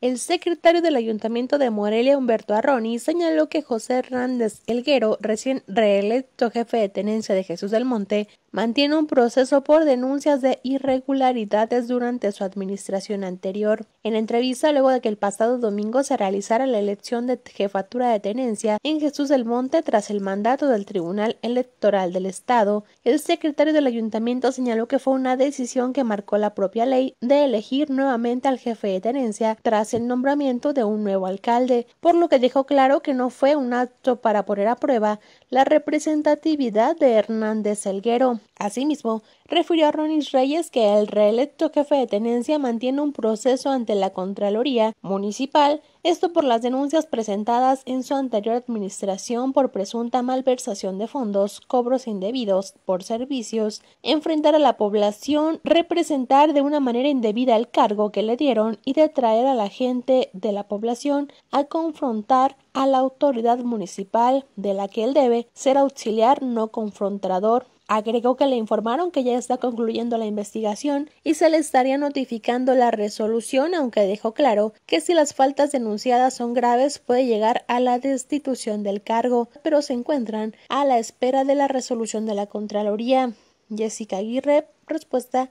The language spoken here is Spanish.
El secretario del Ayuntamiento de Morelia, Humberto Arroni, señaló que José Hernández Elguero, recién reelecto jefe de tenencia de Jesús del Monte, Mantiene un proceso por denuncias de irregularidades durante su administración anterior. En entrevista luego de que el pasado domingo se realizara la elección de jefatura de tenencia en Jesús del Monte tras el mandato del Tribunal Electoral del Estado, el secretario del ayuntamiento señaló que fue una decisión que marcó la propia ley de elegir nuevamente al jefe de tenencia tras el nombramiento de un nuevo alcalde, por lo que dejó claro que no fue un acto para poner a prueba la representatividad de Hernández Elguero. Asimismo, refirió a Ronis Reyes que el reelecto jefe de tenencia mantiene un proceso ante la Contraloría Municipal esto por las denuncias presentadas en su anterior administración por presunta malversación de fondos, cobros indebidos por servicios, enfrentar a la población, representar de una manera indebida el cargo que le dieron y detraer a la gente de la población a confrontar a la autoridad municipal de la que él debe ser auxiliar no confrontador Agregó que le informaron que ya está concluyendo la investigación y se le estaría notificando la resolución, aunque dejó claro que si las faltas denunciadas son graves puede llegar a la destitución del cargo, pero se encuentran a la espera de la resolución de la Contraloría. Jessica Aguirre, respuesta